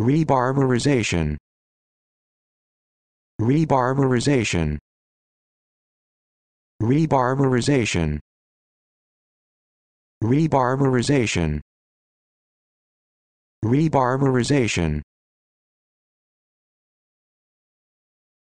Rebarbarization Rebarbarization Rebarbarization Rebarbarization Rebarbarization